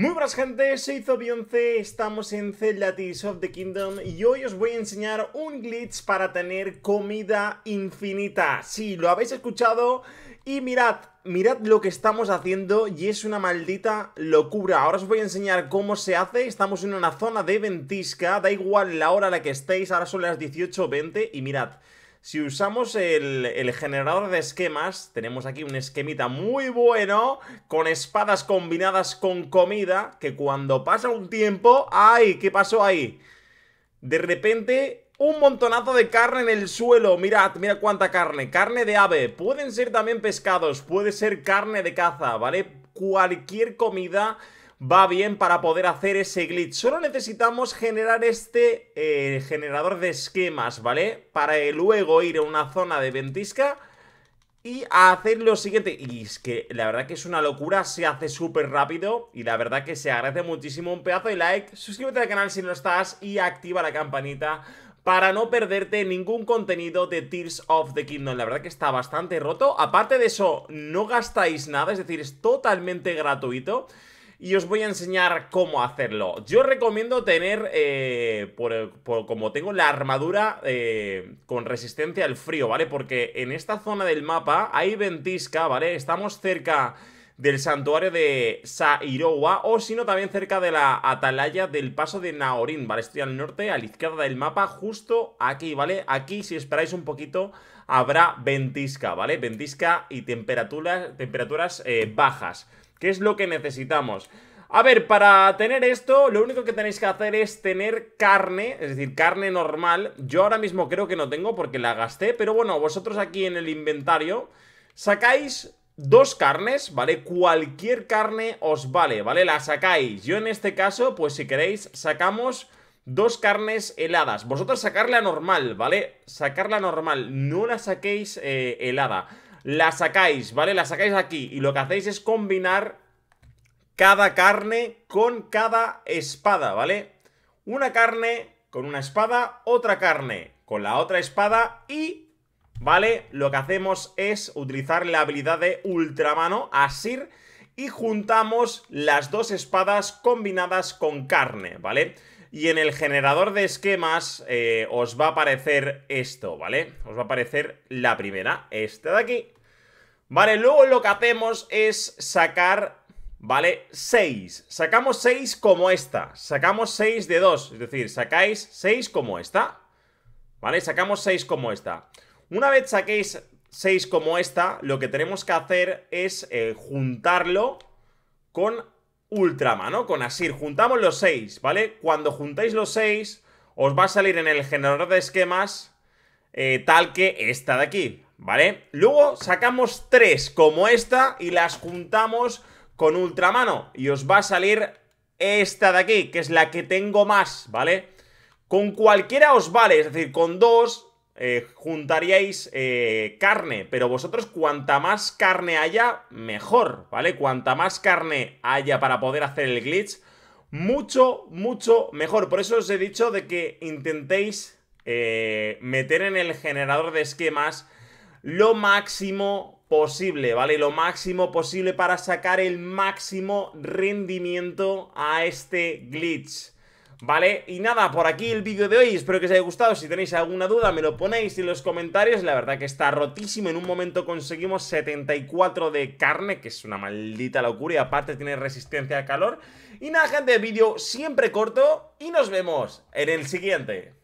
Muy buenas gente, soy Zobionce, estamos en Zelda Tears of the Kingdom y hoy os voy a enseñar un glitch para tener comida infinita. Sí, lo habéis escuchado y mirad, mirad lo que estamos haciendo y es una maldita locura. Ahora os voy a enseñar cómo se hace. Estamos en una zona de ventisca, da igual la hora a la que estéis, ahora son las 18.20 y mirad... Si usamos el, generador de esquemas, tenemos aquí un esquemita muy bueno, con espadas combinadas con comida, que cuando pasa un tiempo... ¡Ay! ¿Qué pasó ahí? De repente, un montonazo de carne en el suelo. Mirad, mira cuánta carne. Carne de ave. Pueden ser también pescados, puede ser carne de caza, ¿vale? Cualquier comida va bien para poder hacer ese glitch. Solo necesitamos generar este eh, generador de esquemas, ¿vale? Para eh, luego ir a una zona de ventisca y hacer lo siguiente. Y es que la verdad que es una locura, se hace súper rápido y la verdad que se agradece muchísimo un pedazo de like. Suscríbete al canal si no estás y activa la campanita para no perderte ningún contenido de Tears of the Kingdom. La verdad que está bastante roto. Aparte de eso, no gastáis nada, es decir, es totalmente gratuito y os voy a enseñar cómo hacerlo. Yo recomiendo tener, eh, como tengo la armadura eh, con resistencia al frío, ¿vale? Porque en esta zona del mapa hay ventisca, ¿vale? Estamos cerca del santuario de Sairowa o sino también cerca de la atalaya del paso de Naorin, ¿vale? Estoy al norte, a la izquierda del mapa, justo aquí, ¿vale? Aquí, si esperáis un poquito, habrá ventisca, ¿vale? Ventisca y temperaturas, eh, bajas, ¿Qué es lo que necesitamos. A ver, para tener esto, lo único que tenéis que hacer es tener carne, es decir, carne normal. Yo ahora mismo creo que no tengo porque la gasté, pero bueno, vosotros aquí en el inventario sacáis dos carnes, ¿vale? Cualquier carne os vale, ¿vale? La sacáis. Yo en este caso, pues si queréis, sacamos dos carnes heladas. Vosotros sacarla normal, ¿vale? Sacarla normal, no la saquéis eh, helada. La sacáis, ¿vale? La sacáis aquí y lo que hacéis es combinar cada carne con cada espada, ¿vale? Una carne con una espada, otra carne con la otra espada y ¿vale? Lo que hacemos es utilizar la habilidad de ultramano Asir y juntamos las dos espadas combinadas con carne, ¿vale? Y en el generador de esquemas eh, os va a aparecer esto, ¿vale? Os va a aparecer la primera, esta de aquí. Vale, luego lo que hacemos es sacar ¿vale? 6. Sacamos 6 como esta. Sacamos 6 de 2. Es decir, sacáis 6 como esta. ¿Vale? Sacamos 6 como esta. Una vez saquéis seis como esta, lo que tenemos que hacer es eh, juntarlo con ultramano, Con Asir. Juntamos los seis, ¿vale? Cuando juntáis los seis, os va a salir en el generador de esquemas eh, tal que esta de aquí, ¿vale? Luego sacamos 3 como esta y las juntamos con Ultramano y os va a salir esta de aquí, que es la que tengo más, ¿vale? Con cualquiera os vale, es decir, con dos eh, juntaríais eh, carne, pero vosotros cuanta más carne haya, mejor, ¿vale? Cuanta más carne haya para poder hacer el glitch, mucho, mucho mejor. Por eso os he dicho de que intentéis eh, meter en el generador de esquemas lo máximo posible, ¿vale? Lo máximo posible para sacar el máximo rendimiento a este glitch. ¿vale? Y nada, por aquí el vídeo de hoy, espero que os haya gustado, si tenéis alguna duda me lo ponéis en los comentarios, la verdad que está rotísimo, en un momento conseguimos 74 de carne, que es una maldita locura y aparte tiene resistencia al calor. Y nada gente, vídeo siempre corto y nos vemos en el siguiente.